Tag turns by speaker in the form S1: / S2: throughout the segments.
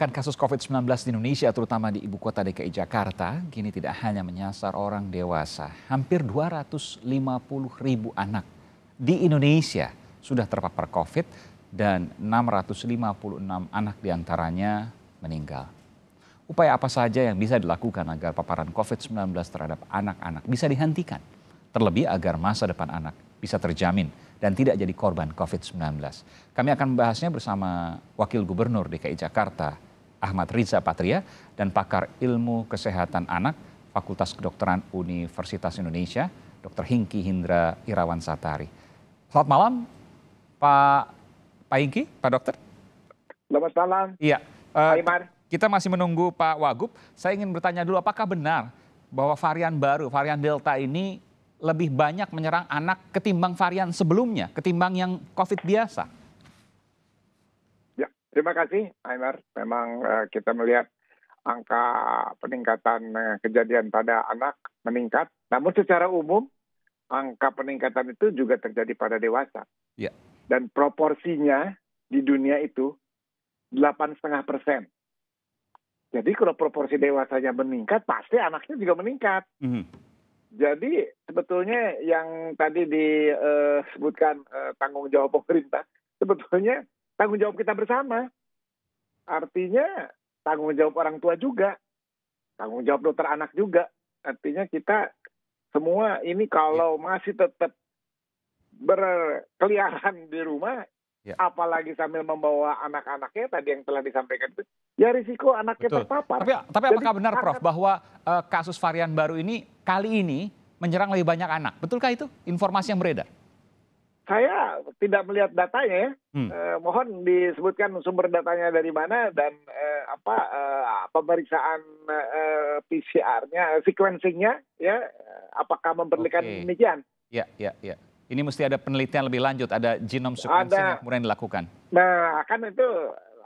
S1: lonjakan kasus COVID-19 di Indonesia, terutama di ibu kota DKI Jakarta, kini tidak hanya menyasar orang dewasa. Hampir 250 ribu anak di Indonesia sudah terpapar COVID dan 656 anak diantaranya meninggal. Upaya apa saja yang bisa dilakukan agar paparan COVID-19 terhadap anak-anak bisa dihentikan? Terlebih agar masa depan anak bisa terjamin dan tidak jadi korban COVID-19. Kami akan membahasnya bersama Wakil Gubernur DKI Jakarta, Ahmad Riza Patria dan pakar ilmu kesehatan anak Fakultas Kedokteran Universitas Indonesia, Dr. Hingki Hindra Irawan Satari. Selamat malam, Pak Pak Hingki, Pak Dokter. Selamat malam. Iya. Uh, kita masih menunggu Pak Wagub. Saya ingin bertanya dulu, apakah benar bahwa varian baru, varian Delta ini lebih banyak menyerang anak ketimbang varian sebelumnya, ketimbang yang COVID biasa?
S2: Terima kasih, Aymar. Memang uh, kita melihat angka peningkatan uh, kejadian pada anak meningkat. Namun secara umum, angka peningkatan itu juga terjadi pada dewasa. Ya. Dan proporsinya di dunia itu 8,5 persen. Jadi kalau proporsi dewasanya meningkat, pasti anaknya juga meningkat. Mm -hmm. Jadi sebetulnya yang tadi disebutkan eh, uh, tanggung jawab pemerintah, sebetulnya tanggung jawab kita bersama. Artinya tanggung jawab orang tua juga, tanggung jawab dokter anak juga. Artinya kita semua ini kalau iya. masih tetap berkeliaran di rumah, ya. apalagi sambil membawa anak-anaknya tadi yang telah disampaikan itu,
S1: ya risiko anaknya Betul. terpapar. Tapi, tapi Jadi, apakah benar, Prof, bahwa uh, kasus varian baru ini kali ini menyerang lebih banyak anak? Betulkah itu informasi yang beredar?
S2: saya tidak melihat datanya ya. Hmm. Eh, mohon disebutkan sumber datanya dari mana dan eh, apa eh, pemeriksaan eh, PCR-nya, sequencing-nya ya apakah memperlihatkan okay. demikian?
S1: Ya, ya, ya. Ini mesti ada penelitian lebih lanjut, ada genome sequencing ada, yang kemudian dilakukan.
S2: Nah, kan itu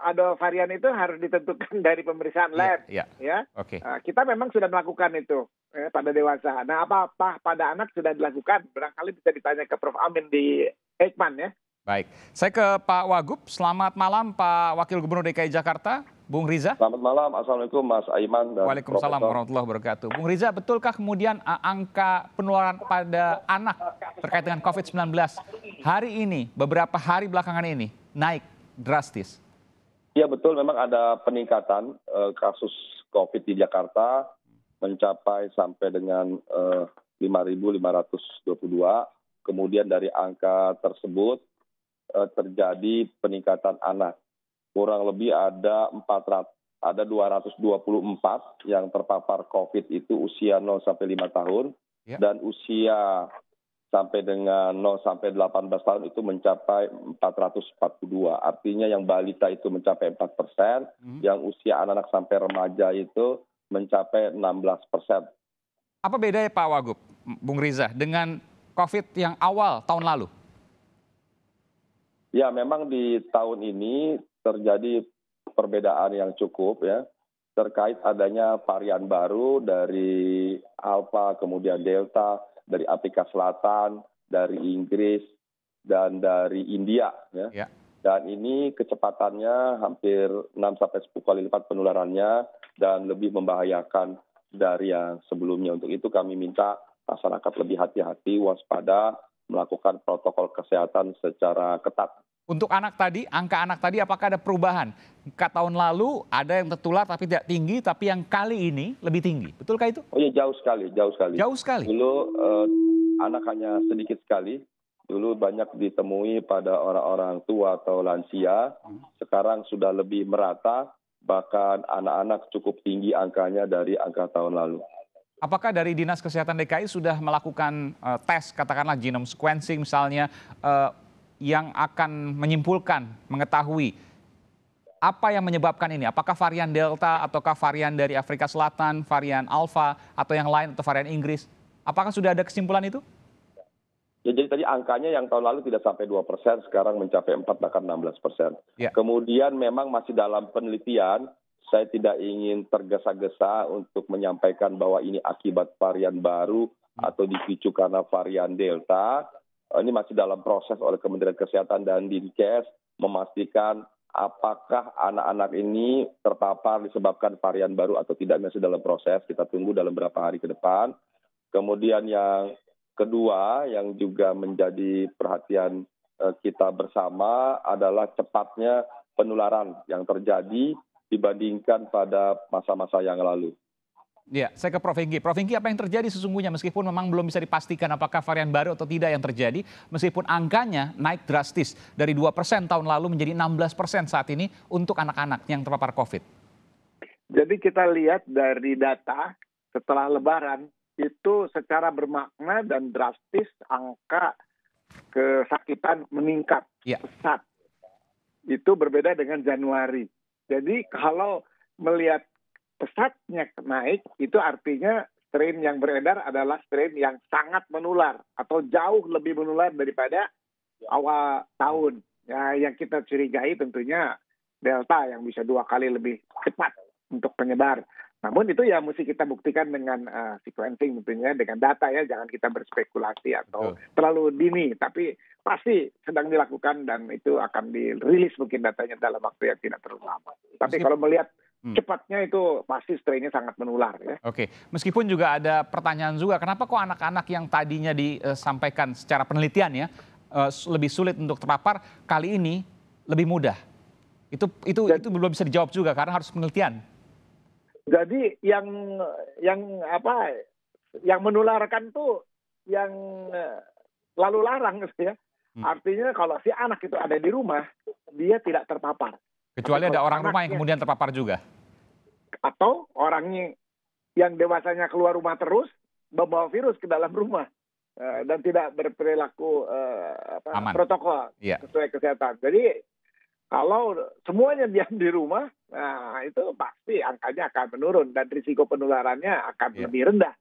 S2: ada varian itu harus ditentukan dari pemeriksaan iya, lab. Yeah, yeah. Ya, oke. Okay. Nah, kita memang sudah melakukan itu ya, pada dewasa. Nah, apa-apa pada anak sudah dilakukan? Barangkali bisa ditanya ke Prof. Amin di Eijkman ya.
S1: Baik, saya ke Pak Wagub. Selamat malam Pak Wakil Gubernur DKI Jakarta, Bung Riza. Selamat malam, Assalamualaikum Mas Aiman. Dan Waalaikumsalam warahmatullahi wabarakatuh. Bung Riza, betulkah kemudian eh, angka penularan pada anak terkait dengan COVID-19 hari ini, beberapa hari belakangan ini, naik drastis? Ya betul memang ada
S3: peningkatan eh, kasus COVID di Jakarta mencapai sampai dengan eh, 5.522. Kemudian dari angka tersebut eh, terjadi peningkatan anak. Kurang lebih ada 400 ada 224 yang terpapar COVID itu usia 0 sampai 5 tahun ya. dan usia sampai dengan 0 sampai 18 tahun itu mencapai 442. Artinya yang balita itu mencapai 4 persen, hmm. yang usia anak-anak sampai remaja itu mencapai 16 persen.
S1: Apa bedanya Pak Wagub, Bung Riza, dengan COVID yang awal tahun lalu?
S3: Ya, memang di tahun ini terjadi perbedaan yang cukup ya terkait adanya varian baru dari Alpha kemudian Delta dari Afrika Selatan, dari Inggris, dan dari India. Ya. ya. Dan ini kecepatannya hampir 6 sampai 10 kali lipat penularannya dan lebih membahayakan dari yang sebelumnya. Untuk itu kami minta masyarakat lebih hati-hati, waspada, melakukan protokol kesehatan
S1: secara ketat. Untuk anak tadi, angka anak tadi apakah ada perubahan? Kat tahun lalu ada yang tertular tapi tidak tinggi, tapi yang kali ini lebih tinggi. Betulkah itu? Oh iya, jauh sekali, jauh sekali.
S3: Jauh sekali. Dulu uh, anak hanya sedikit sekali. Dulu banyak ditemui pada orang-orang tua atau lansia. Hmm. Sekarang sudah lebih merata, bahkan anak-anak cukup tinggi angkanya dari angka tahun lalu.
S1: Apakah dari Dinas Kesehatan DKI sudah melakukan uh, tes, katakanlah genome sequencing misalnya, uh, yang akan menyimpulkan, mengetahui apa yang menyebabkan ini? Apakah varian Delta ataukah varian dari Afrika Selatan, varian Alpha atau yang lain atau varian Inggris? Apakah sudah ada kesimpulan itu?
S3: Ya, jadi tadi angkanya yang tahun lalu tidak sampai 2 persen, sekarang mencapai 4 bahkan 16 persen. Ya. Kemudian memang masih dalam penelitian, saya tidak ingin tergesa-gesa untuk menyampaikan bahwa ini akibat varian baru hmm. atau dipicu karena varian Delta. Eh, ini masih dalam proses oleh Kementerian Kesehatan dan Dinkes memastikan apakah anak-anak ini terpapar disebabkan varian baru atau tidak masih dalam proses. Kita tunggu dalam beberapa hari ke depan. Kemudian yang kedua yang juga menjadi perhatian eh, kita bersama adalah cepatnya penularan yang terjadi dibandingkan pada masa-masa yang lalu.
S1: Ya, saya ke Prof. Hinggi. Prof. Hinggi, apa yang terjadi sesungguhnya meskipun memang belum bisa dipastikan apakah varian baru atau tidak yang terjadi, meskipun angkanya naik drastis dari 2% tahun lalu menjadi 16% saat ini untuk anak-anak yang terpapar COVID.
S2: Jadi kita lihat dari data setelah lebaran itu secara bermakna dan drastis angka kesakitan meningkat ya. pesat. Itu berbeda dengan Januari. Jadi kalau melihat pesatnya naik itu artinya strain yang beredar adalah strain yang sangat menular atau jauh lebih menular daripada ya. awal tahun. Ya, yang kita curigai tentunya delta yang bisa dua kali lebih cepat untuk penyebar. Namun itu ya mesti kita buktikan dengan uh, sequencing tentunya dengan data ya jangan kita berspekulasi atau terlalu dini tapi pasti sedang dilakukan dan itu akan dirilis mungkin datanya dalam waktu yang tidak terlalu lama. Tapi kalau melihat Hmm. cepatnya itu pasti strainnya sangat menular. Ya.
S1: Oke, meskipun juga ada pertanyaan juga, kenapa kok anak-anak yang tadinya disampaikan eh, secara penelitian ya eh, lebih sulit untuk terpapar, kali ini lebih mudah? Itu itu Dan, itu belum bisa dijawab juga karena harus penelitian.
S2: Jadi yang yang apa yang menularkan tuh yang eh, lalu larang gitu ya. Hmm. Artinya kalau si anak itu ada di rumah, dia tidak terpapar.
S1: Kecuali ada orang rumah yang kemudian terpapar juga.
S2: Atau orangnya yang dewasanya keluar rumah terus membawa virus ke dalam rumah uh, dan tidak berperilaku uh, apa, protokol yeah. sesuai kesehatan. Jadi kalau semuanya diam di rumah, nah itu pasti angkanya akan menurun dan risiko penularannya akan yeah. lebih rendah.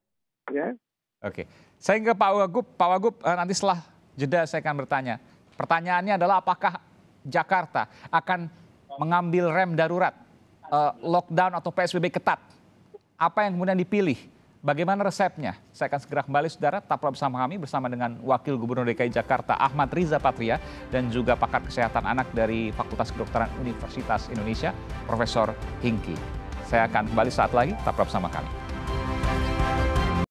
S2: Ya.
S1: Oke, okay. saya ke Pak Wagub. Pak Wagub eh, nanti setelah jeda saya akan bertanya. Pertanyaannya adalah apakah Jakarta akan mengambil rem darurat uh, lockdown atau PSBB ketat. Apa yang kemudian dipilih? Bagaimana resepnya? Saya akan segera kembali, saudara. Tetaplah bersama kami, bersama dengan Wakil Gubernur DKI Jakarta Ahmad Riza Patria dan juga pakar kesehatan anak dari Fakultas Kedokteran Universitas Indonesia, Profesor Hingki. Saya akan kembali saat lagi, tetaplah bersama kami.